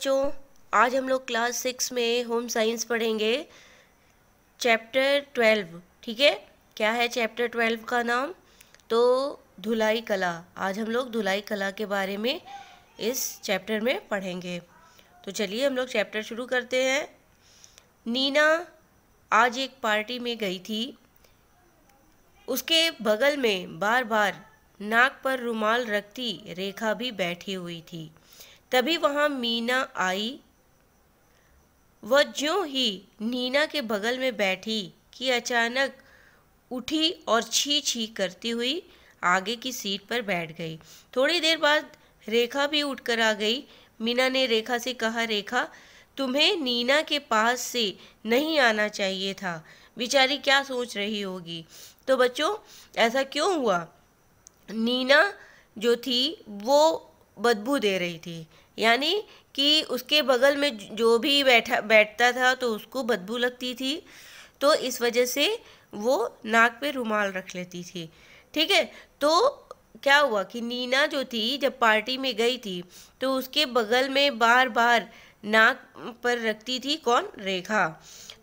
बच्चों आज हम लोग क्लास सिक्स में होम साइंस पढ़ेंगे चैप्टर ट्वेल्व ठीक है क्या है चैप्टर ट्वेल्व का नाम तो धुलाई कला आज हम लोग धुलाई कला के बारे में इस चैप्टर में पढ़ेंगे तो चलिए हम लोग चैप्टर शुरू करते हैं नीना आज एक पार्टी में गई थी उसके बगल में बार बार नाक पर रुमाल रखती रेखा भी बैठी हुई थी तभी वहाँ मीना आई वह जो ही नीना के बगल में बैठी कि अचानक उठी और छी छी करती हुई आगे की सीट पर बैठ गई थोड़ी देर बाद रेखा भी उठकर आ गई मीना ने रेखा से कहा रेखा तुम्हें नीना के पास से नहीं आना चाहिए था बेचारी क्या सोच रही होगी तो बच्चों ऐसा क्यों हुआ नीना जो थी वो बदबू दे रही थी यानी कि उसके बगल में जो भी बैठा बैठता था तो उसको बदबू लगती थी तो इस वजह से वो नाक पे रुमाल रख लेती थी ठीक है तो क्या हुआ कि नीना जो थी जब पार्टी में गई थी तो उसके बगल में बार बार नाक पर रखती थी कौन रेखा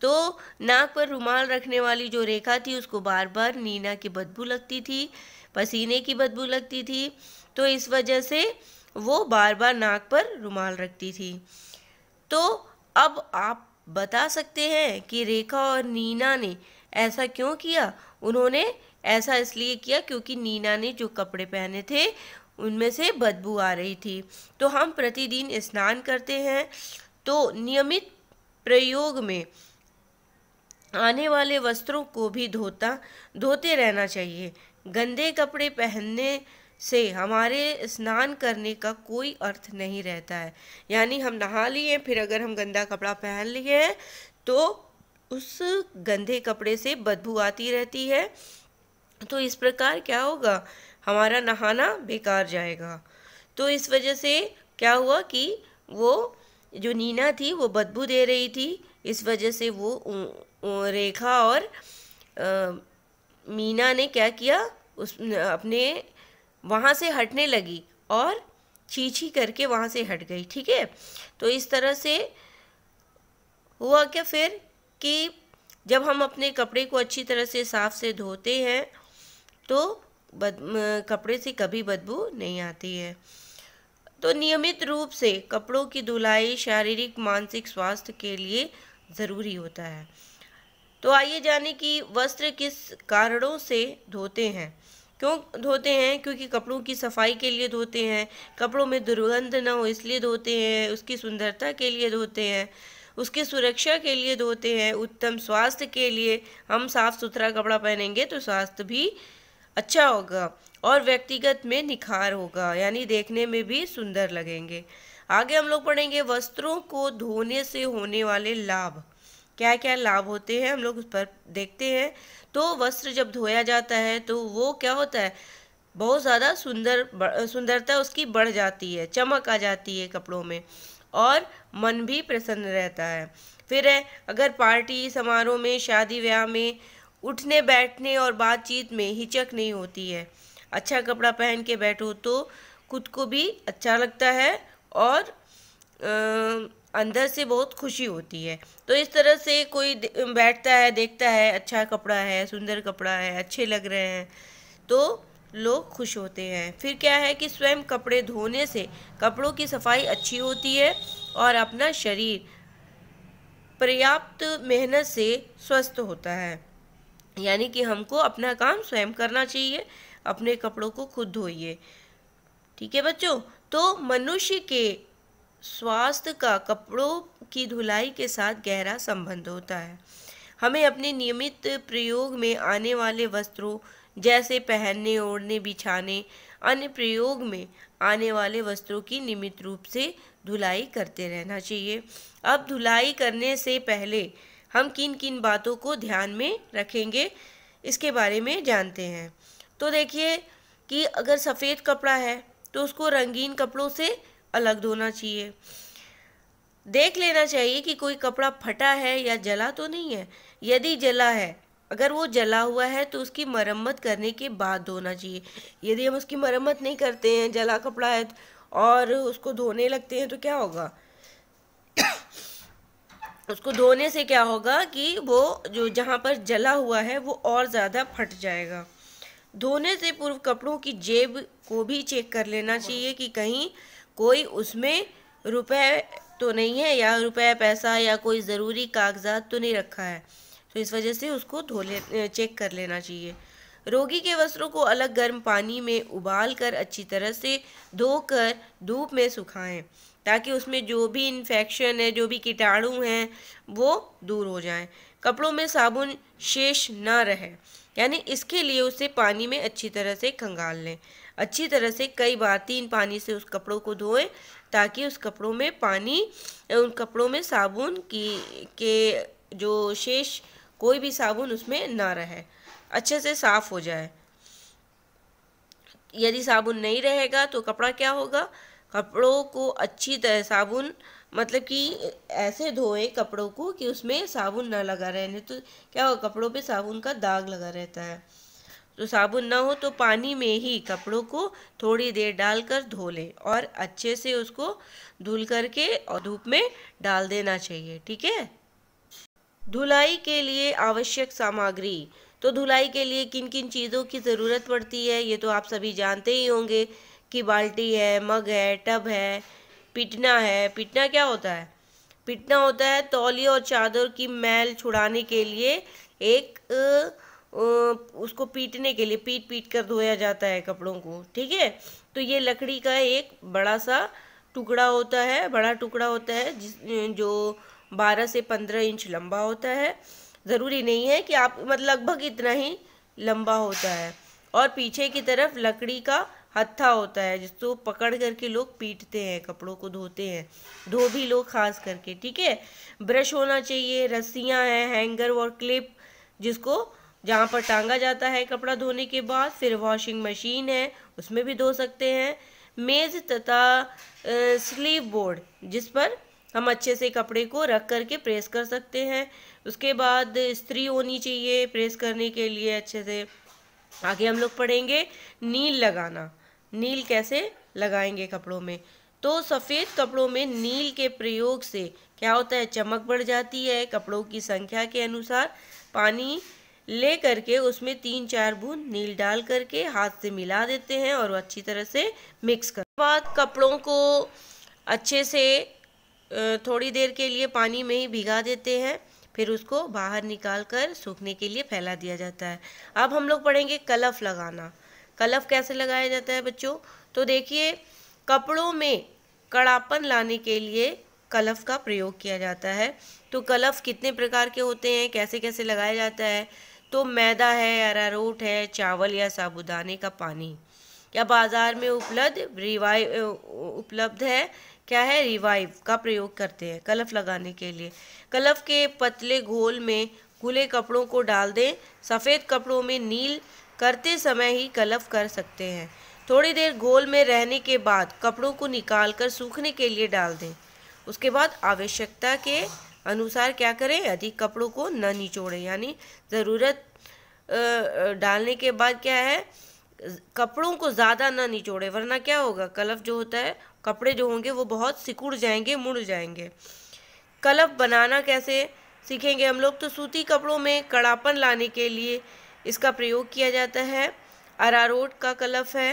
तो नाक पर रुमाल रखने वाली जो रेखा थी उसको बार बार नीना की बदबू लगती थी पसीने की बदबू लगती थी तो इस वजह से वो बार बार नाक पर रुमाल रखती थी तो अब आप बता सकते हैं कि रेखा और नीना ने ऐसा क्यों किया उन्होंने ऐसा इसलिए किया क्योंकि नीना ने जो कपड़े पहने थे उनमें से बदबू आ रही थी तो हम प्रतिदिन स्नान करते हैं तो नियमित प्रयोग में आने वाले वस्त्रों को भी धोता धोते रहना चाहिए गंदे कपड़े पहनने से हमारे स्नान करने का कोई अर्थ नहीं रहता है यानी हम नहा लिए फिर अगर हम गंदा कपड़ा पहन लिए हैं तो उस गंदे कपड़े से बदबू आती रहती है तो इस प्रकार क्या होगा हमारा नहाना बेकार जाएगा तो इस वजह से क्या हुआ कि वो जो नीना थी वो बदबू दे रही थी इस वजह से वो रेखा और आ, मीना ने क्या किया उस अपने वहाँ से हटने लगी और छी छी करके वहाँ से हट गई ठीक है तो इस तरह से हुआ क्या फिर कि जब हम अपने कपड़े को अच्छी तरह से साफ़ से धोते हैं तो बद कपड़े से कभी बदबू नहीं आती है तो नियमित रूप से कपड़ों की धुलाई शारीरिक मानसिक स्वास्थ्य के लिए ज़रूरी होता है तो आइए जाने कि वस्त्र किस कारणों से धोते हैं क्यों धोते हैं क्योंकि कपड़ों की सफाई के लिए धोते हैं कपड़ों में दुर्गंध ना हो इसलिए धोते हैं उसकी सुंदरता के लिए धोते हैं उसके सुरक्षा के लिए धोते हैं उत्तम स्वास्थ्य के लिए हम साफ़ सुथरा कपड़ा पहनेंगे तो स्वास्थ्य भी अच्छा होगा और व्यक्तिगत में निखार होगा यानी देखने में भी सुंदर लगेंगे आगे हम लोग पढ़ेंगे वस्त्रों को धोने से होने वाले लाभ क्या क्या लाभ होते हैं हम लोग उस पर देखते हैं तो वस्त्र जब धोया जाता है तो वो क्या होता है बहुत ज़्यादा सुंदर सुंदरता उसकी बढ़ जाती है चमक आ जाती है कपड़ों में और मन भी प्रसन्न रहता है फिर है अगर पार्टी समारोह में शादी ब्याह में उठने बैठने और बातचीत में हिचक नहीं होती है अच्छा कपड़ा पहन के बैठो तो खुद को भी अच्छा लगता है और आ, अंदर से बहुत खुशी होती है तो इस तरह से कोई बैठता है देखता है अच्छा कपड़ा है सुंदर कपड़ा है अच्छे लग रहे हैं तो लोग खुश होते हैं फिर क्या है कि स्वयं कपड़े धोने से कपड़ों की सफाई अच्छी होती है और अपना शरीर पर्याप्त मेहनत से स्वस्थ होता है यानी कि हमको अपना काम स्वयं करना चाहिए अपने कपड़ों को खुद धोइए ठीक है बच्चों तो मनुष्य के स्वास्थ्य का कपड़ों की धुलाई के साथ गहरा संबंध होता है हमें अपने नियमित प्रयोग में आने वाले वस्त्रों जैसे पहनने ओढ़ने बिछाने अन्य प्रयोग में आने वाले वस्त्रों की नियमित रूप से धुलाई करते रहना चाहिए अब धुलाई करने से पहले हम किन किन बातों को ध्यान में रखेंगे इसके बारे में जानते हैं तो देखिए कि अगर सफ़ेद कपड़ा है तो उसको रंगीन कपड़ों से अलग धोना चाहिए देख लेना चाहिए कि कोई कपड़ा फटा है या जला तो नहीं है यदि जला है अगर वो जला हुआ है तो उसकी मरम्मत करने के बाद धोना चाहिए यदि हम उसकी मरम्मत नहीं करते हैं जला कपड़ा है और उसको धोने लगते हैं तो क्या होगा उसको धोने से क्या होगा कि वो जो जहाँ पर जला हुआ है वो और ज़्यादा फट जाएगा धोने से पूर्व कपड़ों की जेब को भी चेक कर लेना चाहिए कि कहीं कोई उसमें रुपए तो नहीं है या रुपए पैसा या कोई ज़रूरी कागजात तो नहीं रखा है तो इस वजह से उसको धो ले चेक कर लेना चाहिए रोगी के वस्त्रों को अलग गर्म पानी में उबाल कर अच्छी तरह से धोकर धूप में सुखाएं ताकि उसमें जो भी इन्फेक्शन है जो भी कीटाणु हैं वो दूर हो जाएं कपड़ों में साबुन शेष ना रहे यानी इसके लिए उसे पानी में अच्छी तरह से खंगाल लें अच्छी तरह से कई बार तीन पानी से उस कपड़ों को धोएं ताकि उस कपड़ों में पानी उन कपड़ों में साबुन की के जो शेष कोई भी साबुन उसमें ना रहे अच्छे से साफ़ हो जाए यदि साबुन नहीं रहेगा तो कपड़ा क्या होगा कपड़ों को अच्छी तरह साबुन मतलब कि ऐसे धोए कपड़ों को कि उसमें साबुन ना लगा रहे नहीं तो क्या होगा कपड़ों पे साबुन का दाग लगा रहता है तो साबुन ना हो तो पानी में ही कपड़ों को थोड़ी देर डालकर धो लें और अच्छे से उसको धुल करके और धूप में डाल देना चाहिए ठीक है धुलाई के लिए आवश्यक सामग्री तो धुलाई के लिए किन किन चीज़ों की ज़रूरत पड़ती है ये तो आप सभी जानते ही होंगे कि बाल्टी है मग है टब है पिटना है पिटना क्या होता है पिटना होता है तौलिया और चादर की मैल छुड़ाने के लिए एक उसको पीटने के लिए पीट पीट कर धोया जाता है कपड़ों को ठीक है तो ये लकड़ी का एक बड़ा सा टुकड़ा होता है बड़ा टुकड़ा होता है जिस जो बारह से पंद्रह इंच लंबा होता है ज़रूरी नहीं है कि आप मतलब लगभग इतना ही लंबा होता है और पीछे की तरफ लकड़ी का हत्था होता है जिसको तो पकड़ करके लोग पीटते हैं कपड़ों को धोते हैं धो भी लोग खास करके ठीक है ब्रश होना चाहिए रस्सियाँ हैं हैंगर और क्लिप जिसको जहाँ पर टांगा जाता है कपड़ा धोने के बाद फिर वॉशिंग मशीन है उसमें भी धो सकते हैं मेज़ तथा स्लीव बोर्ड जिस पर हम अच्छे से कपड़े को रख करके प्रेस कर सकते हैं उसके बाद स्त्री होनी चाहिए प्रेस करने के लिए अच्छे से आगे हम लोग पढ़ेंगे नील लगाना नील कैसे लगाएंगे कपड़ों में तो सफ़ेद कपड़ों में नील के प्रयोग से क्या होता है चमक बढ़ जाती है कपड़ों की संख्या के अनुसार पानी ले करके उसमें तीन चार बूंद नील डाल करके हाथ से मिला देते हैं और अच्छी तरह से मिक्स कर बाद कपड़ों को अच्छे से थोड़ी देर के लिए पानी में ही भिगा देते हैं फिर उसको बाहर निकाल कर सूखने के लिए फैला दिया जाता है अब हम लोग पढ़ेंगे कलफ लगाना कलफ कैसे लगाया जाता है बच्चों तो देखिए कपड़ों में कड़ापन लाने के लिए कलफ का प्रयोग किया जाता है तो कलफ कितने प्रकार के होते हैं कैसे कैसे लगाया जाता है तो मैदा है अरारोट है चावल या साबुदाने का पानी या बाज़ार में उपलब्ध रिवाइव उपलब्ध है क्या है रिवाइव का प्रयोग करते हैं कलफ लगाने के लिए कलफ के पतले घोल में खुले कपड़ों को डाल दें सफ़ेद कपड़ों में नील करते समय ही कलफ कर सकते हैं थोड़ी देर घोल में रहने के बाद कपड़ों को निकाल कर सूखने के लिए डाल दें उसके बाद आवश्यकता के अनुसार क्या करें अधिक कपड़ों को न निचोड़ें यानी ज़रूरत डालने के बाद क्या है कपड़ों को ज़्यादा न निचोड़े वरना क्या होगा कलफ जो होता है कपड़े जो होंगे वो बहुत सिकुड़ जाएंगे मुड़ जाएंगे कलफ बनाना कैसे सीखेंगे हम लोग तो सूती कपड़ों में कड़ापन लाने के लिए इसका प्रयोग किया जाता है अरारोट का कलफ है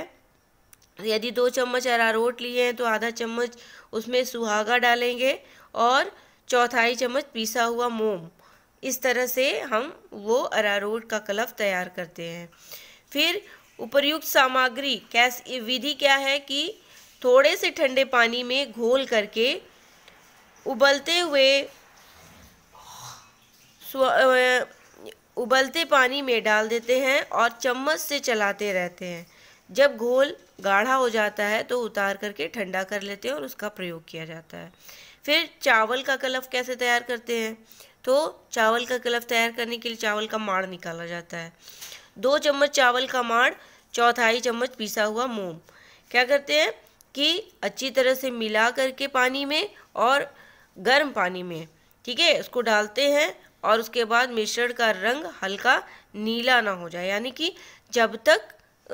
यदि दो चम्मच अरारोट लिए हैं तो आधा चम्मच उसमें सुहागा डालेंगे और चौथाई चम्मच पीसा हुआ मोम इस तरह से हम वो अरारोट का कलफ तैयार करते हैं फिर उपर्युक्त सामग्री कैसे विधि क्या है कि थोड़े से ठंडे पानी में घोल करके उबलते हुए उबलते पानी में डाल देते हैं और चम्मच से चलाते रहते हैं जब घोल गाढ़ा हो जाता है तो उतार करके ठंडा कर लेते हैं और उसका प्रयोग किया जाता है फिर चावल का कलफ कैसे तैयार करते हैं तो चावल का कलफ तैयार करने के लिए चावल का माड़ निकाला जाता है दो चम्मच चावल का माड़ चौथाई चम्मच पिसा हुआ मोम क्या करते हैं कि अच्छी तरह से मिला करके पानी में और गर्म पानी में ठीक है उसको डालते हैं और उसके बाद मिश्रण का रंग हल्का नीला ना हो जाए यानी कि जब तक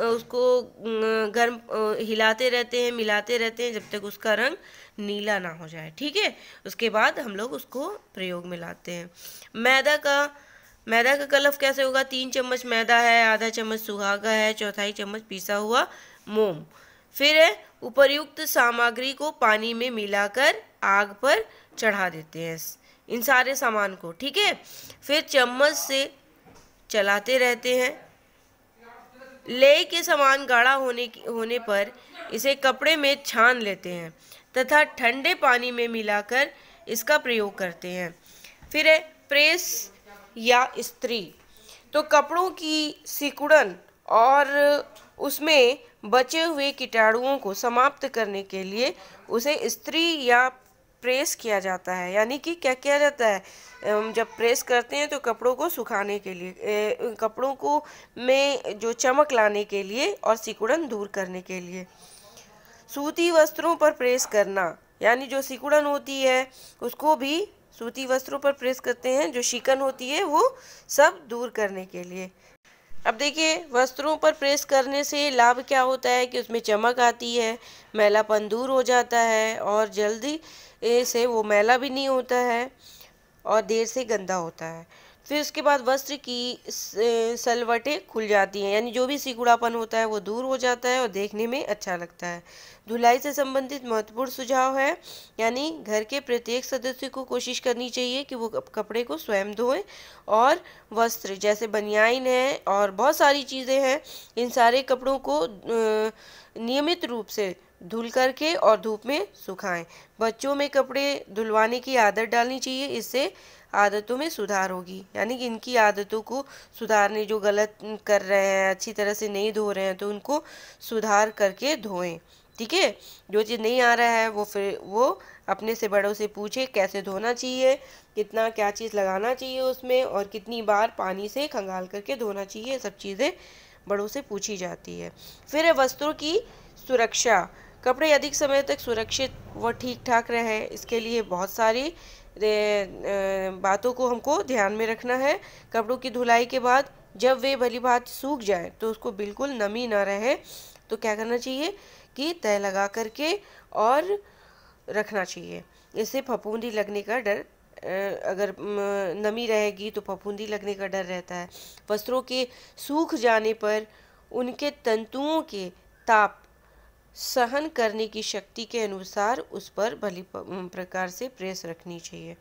उसको गर्म हिलाते रहते हैं मिलाते रहते हैं जब तक उसका रंग नीला ना हो जाए ठीक है उसके बाद हम लोग उसको प्रयोग में लाते हैं मैदा का मैदा का कलफ कैसे होगा तीन चम्मच मैदा है आधा चम्मच सुहागा है चौथाई चम्मच पीसा हुआ मोम फिर है उपयुक्त सामग्री को पानी में मिलाकर आग पर चढ़ा देते हैं इन सारे सामान को ठीक है फिर चम्मच से चलाते रहते हैं ले के समान गाढ़ा होने होने पर इसे कपड़े में छान लेते हैं तथा ठंडे पानी में मिलाकर इसका प्रयोग करते हैं फिर है प्रेस या स्त्री तो कपड़ों की सिकुड़न और उसमें बचे हुए कीटाणुओं को समाप्त करने के लिए उसे स्त्री या प्रेस किया जाता है यानी कि क्या किया जाता है जब प्रेस करते हैं तो कपड़ों को सुखाने के लिए कपड़ों को में जो चमक लाने के लिए और सिकुड़न दूर करने के लिए सूती वस्त्रों पर प्रेस करना यानी जो सिकुड़न होती है उसको भी सूती वस्त्रों पर प्रेस करते हैं जो शिकन होती है वो सब दूर करने के लिए अब देखिए वस्त्रों पर प्रेस करने से लाभ क्या होता है कि उसमें चमक आती है मैलापन दूर हो जाता है और जल्दी ए से वो मैला भी नहीं होता है और देर से गंदा होता है फिर उसके बाद वस्त्र की सलवटें खुल जाती हैं यानी जो भी सिकुड़ापन होता है वो दूर हो जाता है और देखने में अच्छा लगता है धुलाई से संबंधित महत्वपूर्ण सुझाव है यानी घर के प्रत्येक सदस्य को कोशिश करनी चाहिए कि वो कपड़े को स्वयं धोएं और वस्त्र जैसे बनियाइन है और बहुत सारी चीज़ें हैं इन सारे कपड़ों को नियमित रूप से धुल करके और धूप में सुखाएं बच्चों में कपड़े धुलवाने की आदत डालनी चाहिए इससे आदतों में सुधार होगी यानी कि इनकी आदतों को सुधारने जो गलत कर रहे हैं अच्छी तरह से नहीं धो रहे हैं तो उनको सुधार करके धोएं ठीक है जो चीज़ नहीं आ रहा है वो फिर वो अपने से बड़ों से पूछे कैसे धोना चाहिए कितना क्या चीज़ लगाना चाहिए उसमें और कितनी बार पानी से खंगाल करके धोना चाहिए सब चीज़ें बड़ों से पूछी जाती है फिर वस्त्रों की सुरक्षा कपड़े अधिक समय तक सुरक्षित व ठीक ठाक रहे इसके लिए बहुत सारी बातों को हमको ध्यान में रखना है कपड़ों की धुलाई के बाद जब वे भली बात सूख जाए तो उसको बिल्कुल नमी ना रहे तो क्या करना चाहिए कि तय लगा करके और रखना चाहिए इससे फफूंदी लगने का डर अगर नमी रहेगी तो फफूंदी लगने का डर रहता है वस्त्रों के सूख जाने पर उनके तंतुओं के ताप सहन करने की शक्ति के अनुसार उस पर भली प्रकार से प्रेस रखनी चाहिए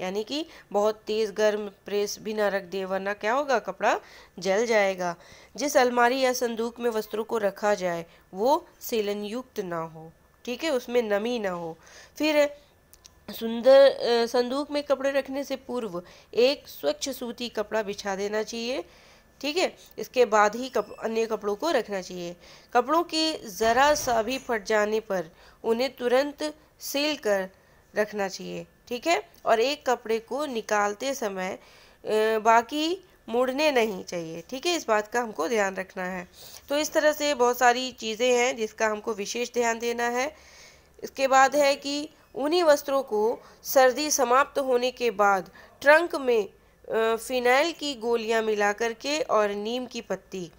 यानी कि बहुत तेज़ गर्म प्रेस भी ना रख दे वरना क्या होगा कपड़ा जल जाएगा जिस अलमारी या संदूक में वस्त्रों को रखा जाए वो सेलनयुक्त ना हो ठीक है उसमें नमी ना हो फिर सुंदर संदूक में कपड़े रखने से पूर्व एक स्वच्छ सूती कपड़ा बिछा देना चाहिए ठीक है इसके बाद ही कप, अन्य कपड़ों को रखना चाहिए कपड़ों के ज़रा सा भी फट जाने पर उन्हें तुरंत सील कर रखना चाहिए ठीक है और एक कपड़े को निकालते समय बाकी मुड़ने नहीं चाहिए ठीक है इस बात का हमको ध्यान रखना है तो इस तरह से बहुत सारी चीज़ें हैं जिसका हमको विशेष ध्यान देना है इसके बाद है कि उन्हीं वस्त्रों को सर्दी समाप्त होने के बाद ट्रंक में फिनाइल की गोलियां मिला करके और नीम की पत्ती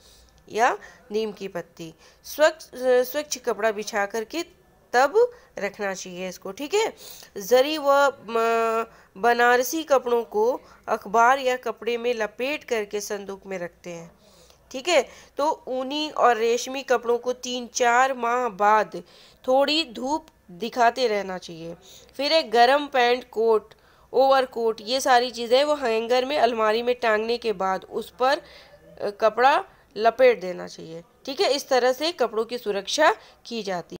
या नीम की पत्ती स्वच्छ स्वच्छ कपड़ा बिछा करके तब रखना चाहिए इसको ठीक है जरी व बनारसी कपड़ों को अखबार या कपड़े में लपेट करके संदूक में रखते हैं ठीक है तो ऊनी और रेशमी कपड़ों को तीन चार माह बाद थोड़ी धूप दिखाते रहना चाहिए फिर एक गर्म पैंट कोट ओवरकोट ये सारी चीज़ें वो हैंगर में अलमारी में टांगने के बाद उस पर कपड़ा लपेट देना चाहिए ठीक है इस तरह से कपड़ों की सुरक्षा की जाती है